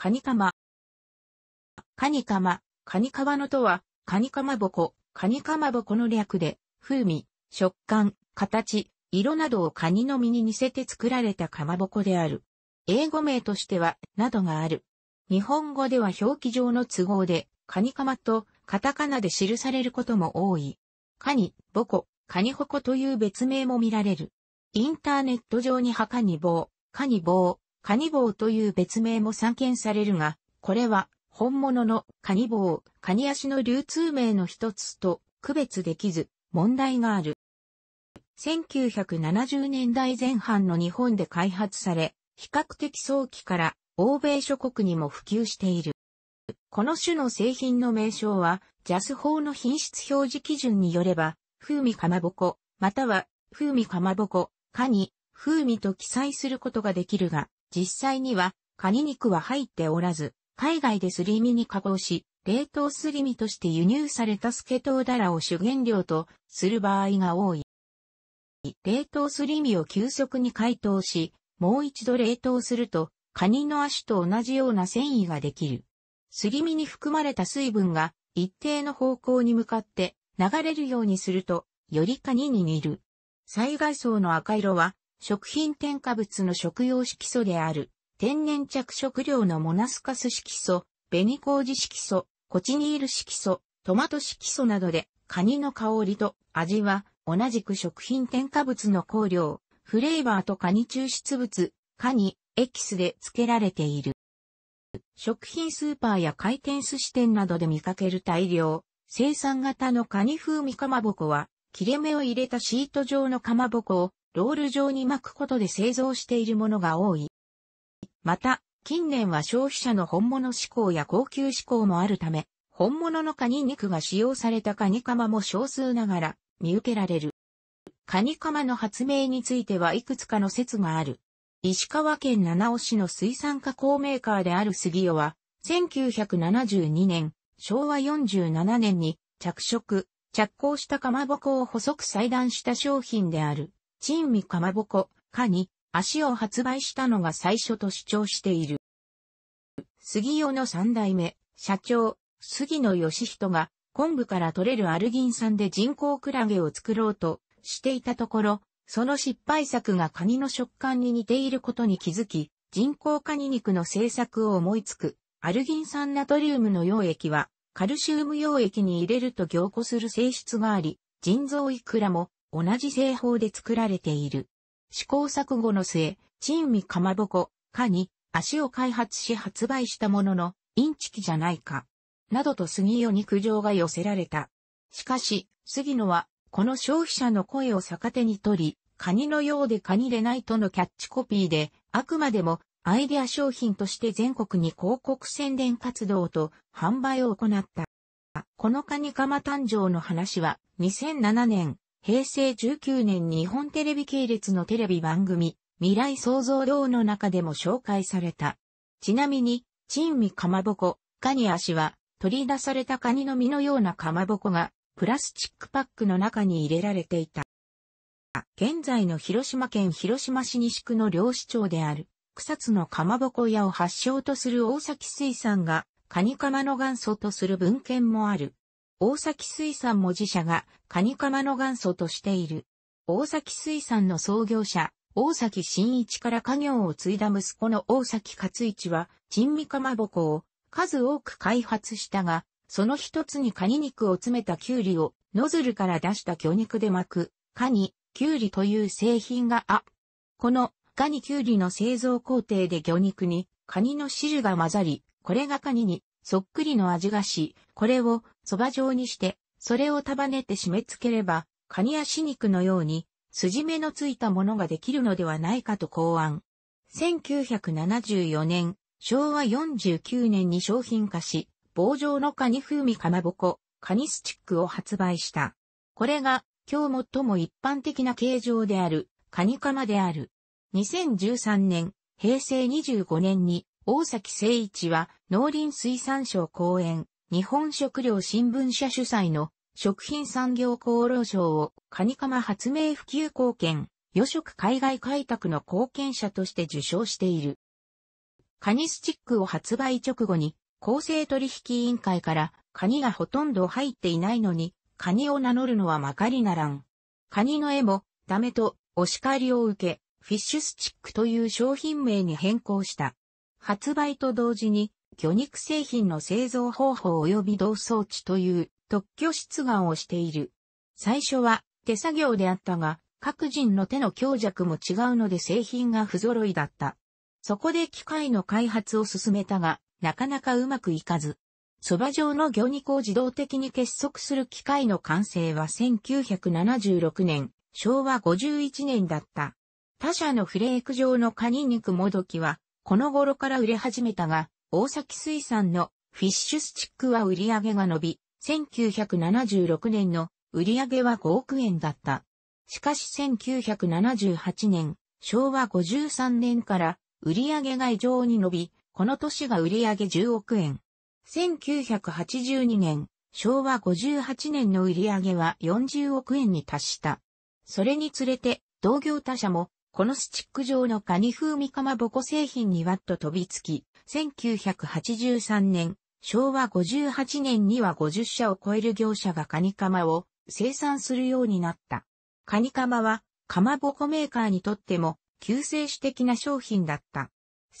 カニカマ。カニカマ、カニカマのとは、カニカマボコ、カニカマボコの略で、風味、食感、形、色などをカニの身に似せて作られたかまぼこである。英語名としては、などがある。日本語では表記上の都合で、カニカマとカタカナで記されることも多い。カニ、ボコ、カニホコという別名も見られる。インターネット上にハカニボウ、カニボウ、カニ棒という別名も散見されるが、これは本物のカニ棒、カニ足の流通名の一つと区別できず問題がある。1970年代前半の日本で開発され、比較的早期から欧米諸国にも普及している。この種の製品の名称は、ジャス法の品質表示基準によれば、風味かまぼこ、または風味かまぼこ、カニ、風味と記載することができるが、実際にはカニ肉は入っておらず、海外ですり身に加工し、冷凍すり身として輸入されたスケトウダラを主原料とする場合が多い。冷凍すり身を急速に解凍し、もう一度冷凍すると、カニの足と同じような繊維ができる。すり身に含まれた水分が一定の方向に向かって流れるようにすると、よりカニに似る。災害層の赤色は食品添加物の食用色素である、天然着色料のモナスカス色素、ベニコジ色素、コチニール色素、トマト色素などで、カニの香りと味は、同じく食品添加物の香料、フレーバーとカニ抽出物、カニ、エキスで付けられている。食品スーパーや回転寿司店などで見かける大量、生産型のカニ風味かまぼこは、切れ目を入れたシート状のかまぼこをロール状に巻くことで製造しているものが多い。また、近年は消費者の本物志向や高級志向もあるため、本物のカニ肉が使用されたカニカマも少数ながら見受けられる。カニカマの発明についてはいくつかの説がある。石川県七尾市の水産加工メーカーである杉尾は、1972年、昭和47年に着色、着工したかまぼこを細く裁断した商品である。チンミかまぼこ、かに、足を発売したのが最初と主張している。杉尾の三代目、社長、杉野義人が、昆布から取れるアルギン酸で人工クラゲを作ろうとしていたところ、その失敗作がカニの食感に似ていることに気づき、人工カニ肉の製作を思いつく、アルギン酸ナトリウムの溶液は、カルシウム溶液に入れると凝固する性質があり、腎臓いくらも同じ製法で作られている。試行錯誤の末、珍味かまぼこ、かに、足を開発し発売したものの、インチキじゃないか、などと杉尾に苦情が寄せられた。しかし、杉野は、この消費者の声を逆手に取り、カニのようでカニでないとのキャッチコピーで、あくまでもアイデア商品として全国に広告宣伝活動と販売を行った。このカニカマ誕生の話は2007年平成19年日本テレビ系列のテレビ番組、未来創造堂の中でも紹介された。ちなみに、珍味かまぼこ、カニ足は、取り出されたカニの身のようなかまぼこが、プラスチックパックの中に入れられていた。現在の広島県広島市西区の漁師町である、草津のかまぼこ屋を発祥とする大崎水産が、カニカマの元祖とする文献もある。大崎水産も自社がカニカマの元祖としている。大崎水産の創業者、大崎真一から家業を継いだ息子の大崎勝一は、珍味かまぼこを数多く開発したが、その一つにカニ肉を詰めたキュウリをノズルから出した魚肉で巻く、カニ、キュウリという製品があ。このカニキュウリの製造工程で魚肉にカニの汁が混ざり、これがカニにそっくりの味がし、これを蕎麦状にして、それを束ねて締め付ければ、カニ足肉のように、筋目のついたものができるのではないかと考案。1974年、昭和49年に商品化し、棒状のカニ風味かまぼこ、カニスチックを発売した。これが、今日最も一般的な形状である、カニカマである。2013年、平成25年に、大崎誠一は農林水産省公園、日本食料新聞社主催の食品産業厚労省をカニカマ発明普及貢献、予食海外開拓の貢献者として受賞している。カニスチックを発売直後に、公正取引委員会からカニがほとんど入っていないのに、カニを名乗るのはまかりならん。カニの絵も、ダメと、お叱りを受け、フィッシュスチックという商品名に変更した。発売と同時に、魚肉製品の製造方法及び同装置という特許出願をしている。最初は手作業であったが、各人の手の強弱も違うので製品が不揃いだった。そこで機械の開発を進めたが、なかなかうまくいかず。蕎麦状の魚肉を自動的に結束する機械の完成は1976年、昭和51年だった。他社のフレーク状のカニ肉もどきは、この頃から売れ始めたが、大崎水産のフィッシュスチックは売り上げが伸び、1976年の売り上げは5億円だった。しかし1978年、昭和53年から売り上げが異常に伸び、この年が売り上げ10億円。1982年、昭和58年の売り上げは40億円に達した。それにつれて、同業他社もこのスチック状のカニ風味かまぼこ製品にワッと飛びつき、1983年、昭和58年には50社を超える業者がカニカマを生産するようになった。カニカマは、かまぼこメーカーにとっても、救世主的な商品だった。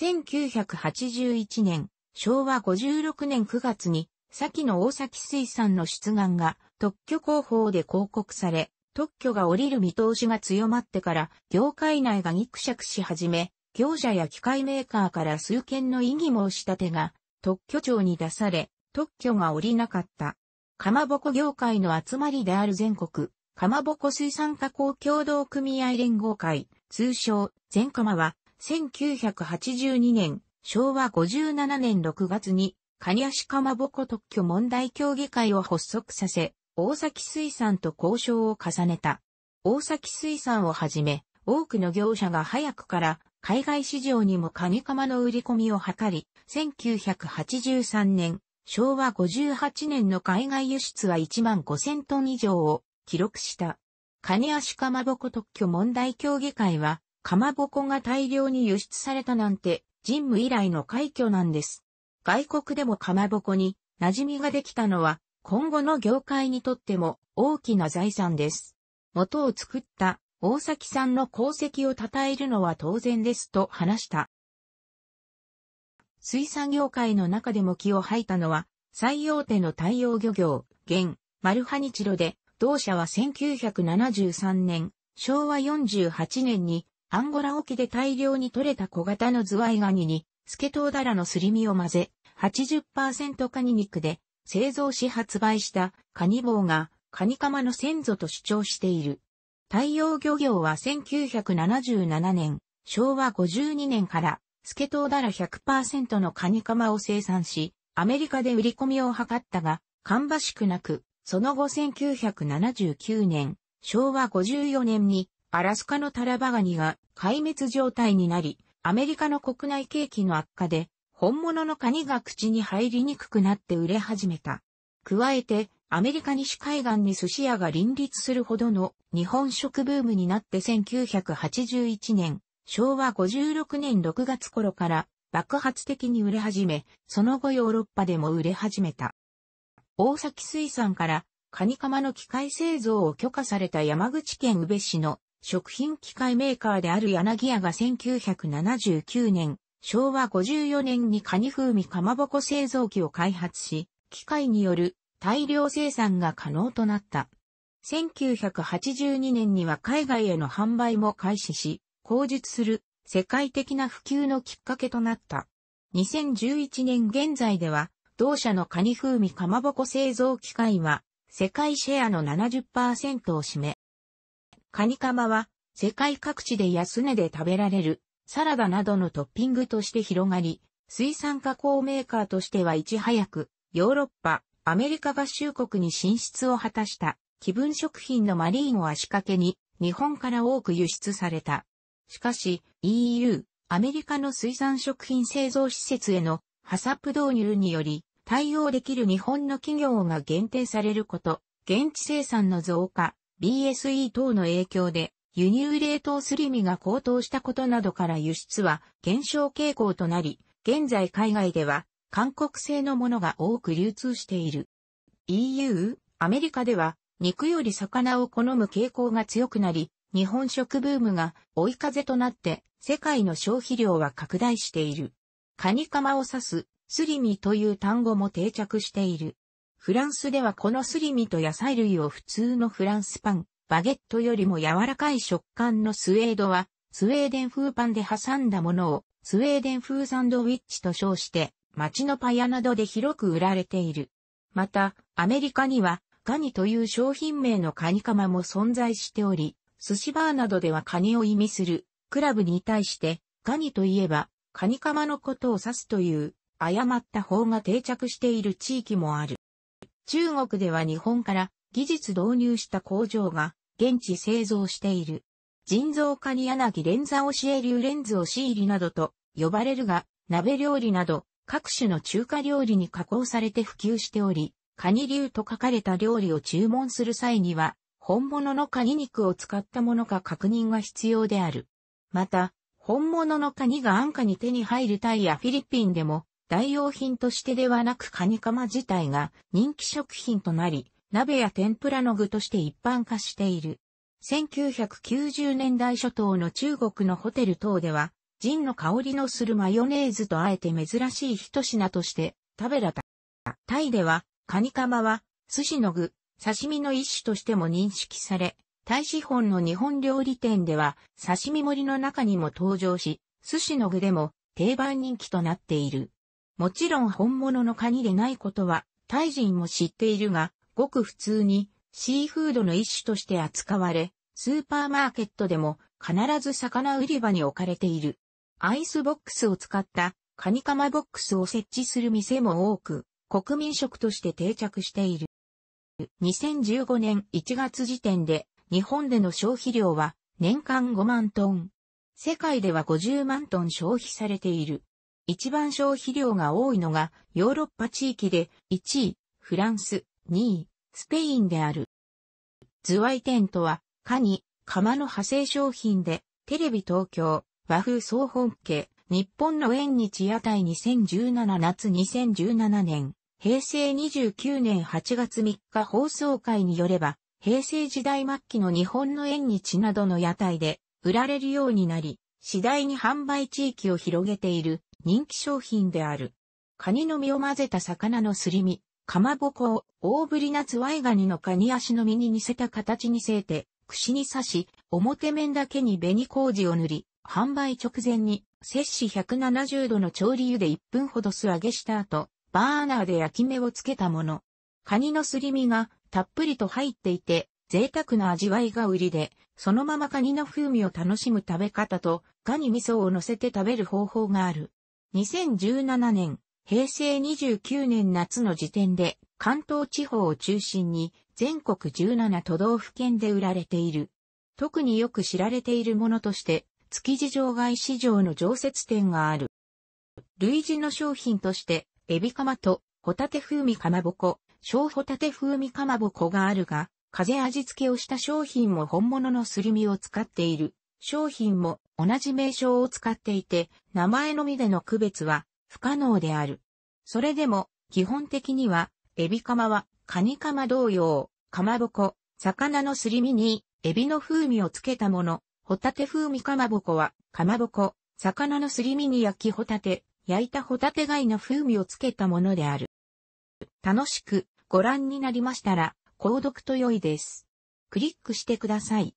1981年、昭和56年9月に、先の大崎水産の出願が特許広報で広告され、特許が降りる見通しが強まってから、業界内がギクシャクし始め、業者や機械メーカーから数件の異議申し立てが、特許庁に出され、特許が降りなかった。かまぼこ業界の集まりである全国、かまぼこ水産加工協同組合連合会、通称、全かまは、1982年、昭和57年6月に、蟹足かまぼこ特許問題協議会を発足させ、大崎水産と交渉を重ねた。大崎水産をはじめ、多くの業者が早くから海外市場にもカニカマの売り込みを図り、1983年、昭和58年の海外輸出は1万5000トン以上を記録した。カニ足かまぼこ特許問題協議会は、かまぼこが大量に輸出されたなんて、人務以来の快挙なんです。外国でもかまぼこに馴染みができたのは、今後の業界にとっても大きな財産です。元を作った大崎さんの功績を称えるのは当然ですと話した。水産業界の中でも気を吐いたのは、最大手の太陽漁業、現、マルハニチロで、同社は1973年、昭和48年に、アンゴラ沖で大量に取れた小型のズワイガニに、スケトウダラのすり身を混ぜ、80%カニ肉で製造し発売したカニ棒がカニカマの先祖と主張している。太陽漁業は1977年、昭和52年から、スケトウダラ100%のカニカマを生産し、アメリカで売り込みを図ったが、かんばしくなく、その後1979年、昭和54年に、アラスカのタラバガニが壊滅状態になり、アメリカの国内景気の悪化で、本物のカニが口に入りにくくなって売れ始めた。加えて、アメリカ西海岸に寿司屋が林立するほどの日本食ブームになって1981年、昭和56年6月頃から爆発的に売れ始め、その後ヨーロッパでも売れ始めた。大崎水産からカニカマの機械製造を許可された山口県宇部市の食品機械メーカーである柳屋が1979年昭和54年にカニ風味かまぼこ製造機を開発し、機械による大量生産が可能となった。1982年には海外への販売も開始し、口述する世界的な普及のきっかけとなった。2011年現在では、同社のカニ風味かまぼこ製造機械は、世界シェアの70%を占め、カニカマは世界各地で安値で食べられるサラダなどのトッピングとして広がり、水産加工メーカーとしてはいち早く、ヨーロッパ、アメリカ合衆国に進出を果たした、気分食品のマリーンを足掛けに、日本から多く輸出された。しかし、EU、アメリカの水産食品製造施設への、ハサップ導入により、対応できる日本の企業が限定されること、現地生産の増加、BSE 等の影響で、輸入冷凍すり身が高騰したことなどから輸出は減少傾向となり、現在海外では韓国製のものが多く流通している。EU、アメリカでは肉より魚を好む傾向が強くなり、日本食ブームが追い風となって世界の消費量は拡大している。カニカマを指すスリミという単語も定着している。フランスではこのスリミと野菜類を普通のフランスパン、バゲットよりも柔らかい食感のスウェードは、スウェーデン風パンで挟んだものを、スウェーデン風サンドウィッチと称して、街のパヤなどで広く売られている。また、アメリカには、ガニという商品名のカニカマも存在しており、寿司バーなどではカニを意味する、クラブに対して、ガニといえば、カニカマのことを指すという、誤った方が定着している地域もある。中国では日本から技術導入した工場が現地製造している。人造カニ柳レンザオシエレンズオシ入リなどと呼ばれるが、鍋料理など各種の中華料理に加工されて普及しており、カニ流と書かれた料理を注文する際には、本物のカニ肉を使ったものか確認が必要である。また、本物のカニが安価に手に入るタイやフィリピンでも、代用品としてではなくカニカマ自体が人気食品となり、鍋や天ぷらの具として一般化している。1990年代初頭の中国のホテル等では、ジンの香りのするマヨネーズとあえて珍しい一品として食べられた。タイでは、カニカマは寿司の具、刺身の一種としても認識され、タイ資本の日本料理店では刺身盛りの中にも登場し、寿司の具でも定番人気となっている。もちろん本物のカニでないことは、タイ人も知っているが、ごく普通にシーフードの一種として扱われ、スーパーマーケットでも必ず魚売り場に置かれている。アイスボックスを使ったカニカマボックスを設置する店も多く、国民食として定着している。2015年1月時点で日本での消費量は年間5万トン。世界では50万トン消費されている。一番消費量が多いのがヨーロッパ地域で1位、フランス、2位、スペインである。ズワイテントは、カニ、釜の派生商品で、テレビ東京、和風総本家、日本の縁日屋台2017夏2017年、平成29年8月3日放送会によれば、平成時代末期の日本の縁日などの屋台で売られるようになり、次第に販売地域を広げている人気商品である。カニの身を混ぜた魚のすり身、かまぼこを大ぶりなズワイガニのカニ足の身に似せた形にせえて、串に刺し、表面だけに紅麹を塗り、販売直前に、摂氏170度の調理湯で1分ほど素揚げした後、バーナーで焼き目をつけたもの。カニのすり身がたっぷりと入っていて、贅沢な味わいが売りで、そのままカニの風味を楽しむ食べ方と、ガニ味噌を乗せて食べる方法がある。2017年、平成29年夏の時点で関東地方を中心に全国17都道府県で売られている。特によく知られているものとして、築地場外市場の常設店がある。類似の商品として、エビカマとホタテ風味かまぼこ、小ホタテ風味かまぼこがあるが、風味付けをした商品も本物のすり身を使っている。商品も同じ名称を使っていて、名前のみでの区別は不可能である。それでも、基本的には、エビカマは、カニカマ同様、かまぼこ、魚のすり身に、エビの風味をつけたもの、ホタテ風味かまぼこは、かまぼこ、魚のすり身に焼きホタテ、焼いたホタテ貝の風味をつけたものである。楽しくご覧になりましたら、購読と良いです。クリックしてください。